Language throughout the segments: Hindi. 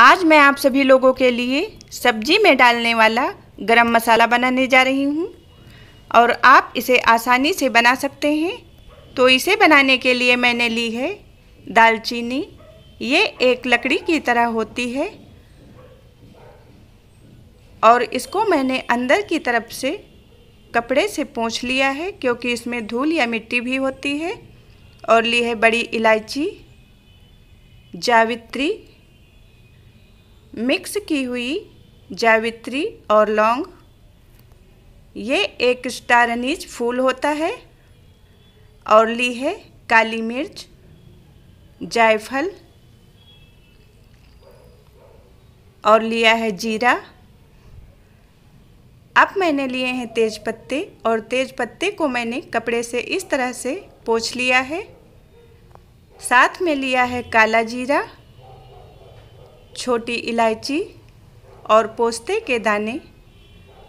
आज मैं आप सभी लोगों के लिए सब्जी में डालने वाला गरम मसाला बनाने जा रही हूँ और आप इसे आसानी से बना सकते हैं तो इसे बनाने के लिए मैंने ली है दालचीनी ये एक लकड़ी की तरह होती है और इसको मैंने अंदर की तरफ से कपड़े से पोंछ लिया है क्योंकि इसमें धूल या मिट्टी भी होती है और ली है बड़ी इलायची जावित्री मिक्स की हुई जावित्री और लौंग ये एक स्टारनीज फूल होता है और ली है काली मिर्च जायफल और लिया है जीरा अब मैंने लिए हैं तेज पत्ते और तेज पत्ते को मैंने कपड़े से इस तरह से पोछ लिया है साथ में लिया है काला जीरा छोटी इलायची और पोस्ते के दाने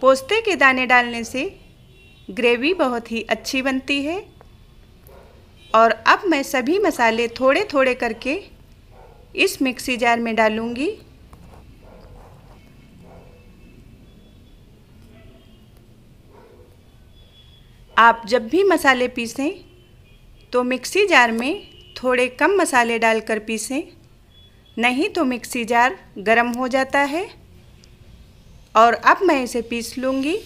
पोस्ते के दाने डालने से ग्रेवी बहुत ही अच्छी बनती है और अब मैं सभी मसाले थोड़े थोड़े करके इस मिक्सी जार में डालूंगी आप जब भी मसाले पीसें तो मिक्सी जार में थोड़े कम मसाले डालकर पीसें नहीं तो मिक्सी जार गर्म हो जाता है और अब मैं इसे पीस लूँगी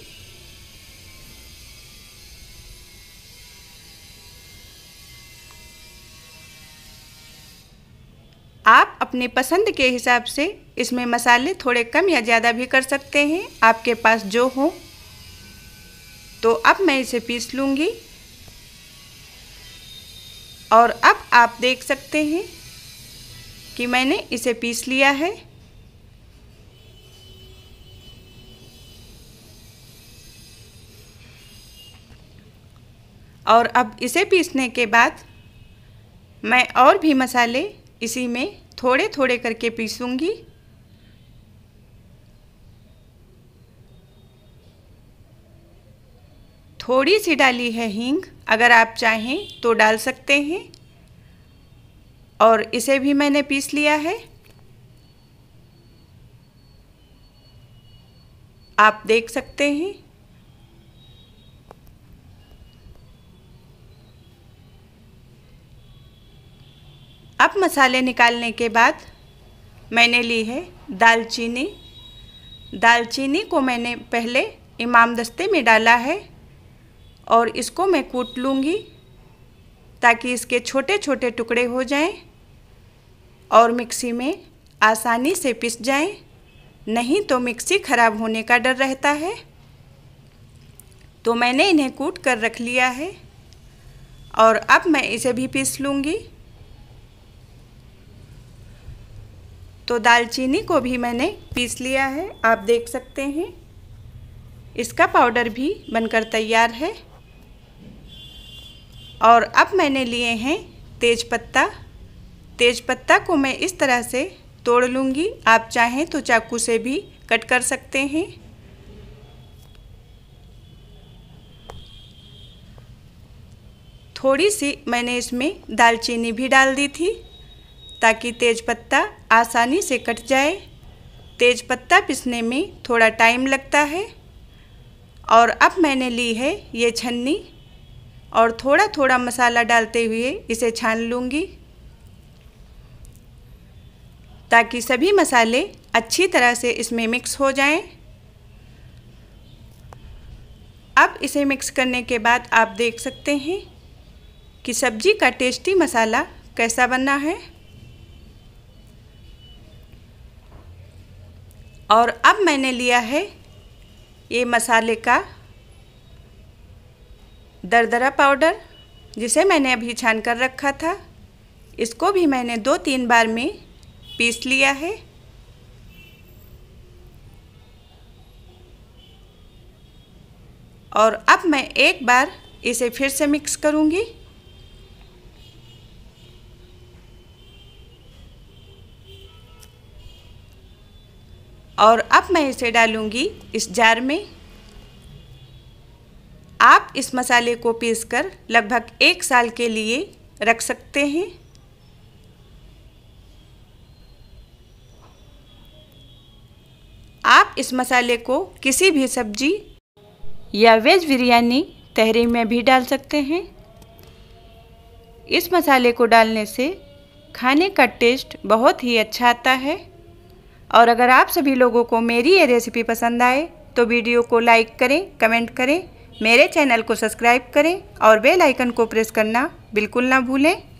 आप अपने पसंद के हिसाब से इसमें मसाले थोड़े कम या ज़्यादा भी कर सकते हैं आपके पास जो हो तो अब मैं इसे पीस लूँगी और अब आप देख सकते हैं कि मैंने इसे पीस लिया है और अब इसे पीसने के बाद मैं और भी मसाले इसी में थोड़े थोड़े करके पीसूंगी थोड़ी सी डाली है हींग अगर आप चाहें तो डाल सकते हैं और इसे भी मैंने पीस लिया है आप देख सकते हैं अब मसाले निकालने के बाद मैंने ली है दालचीनी दालचीनी को मैंने पहले इमाम दस्ते में डाला है और इसको मैं कूट लूँगी ताकि इसके छोटे छोटे टुकड़े हो जाएं और मिक्सी में आसानी से पिस जाएं, नहीं तो मिक्सी ख़राब होने का डर रहता है तो मैंने इन्हें कूट कर रख लिया है और अब मैं इसे भी पीस लूँगी तो दालचीनी को भी मैंने पीस लिया है आप देख सकते हैं इसका पाउडर भी बनकर तैयार है और अब मैंने लिए हैं तेज़पत्ता तेज़पत्ता को मैं इस तरह से तोड़ लूँगी आप चाहें तो चाकू से भी कट कर सकते हैं थोड़ी सी मैंने इसमें दालचीनी भी डाल दी थी ताकि तेज़पत्ता आसानी से कट जाए तेज़पत्ता पिसने में थोड़ा टाइम लगता है और अब मैंने ली है ये छन्नी और थोड़ा थोड़ा मसाला डालते हुए इसे छान लूँगी ताकि सभी मसाले अच्छी तरह से इसमें मिक्स हो जाएं। अब इसे मिक्स करने के बाद आप देख सकते हैं कि सब्जी का टेस्टी मसाला कैसा बनना है और अब मैंने लिया है ये मसाले का दरदरा पाउडर जिसे मैंने अभी छान कर रखा था इसको भी मैंने दो तीन बार में पीस लिया है और अब मैं एक बार इसे फिर से मिक्स करूंगी और अब मैं इसे डालूंगी इस जार में आप इस मसाले को पीसकर लगभग एक साल के लिए रख सकते हैं आप इस मसाले को किसी भी सब्जी या वेज बिरयानी तहरी में भी डाल सकते हैं इस मसाले को डालने से खाने का टेस्ट बहुत ही अच्छा आता है और अगर आप सभी लोगों को मेरी ये रेसिपी पसंद आए तो वीडियो को लाइक करें कमेंट करें मेरे चैनल को सब्सक्राइब करें और बेल आइकन को प्रेस करना बिल्कुल ना भूलें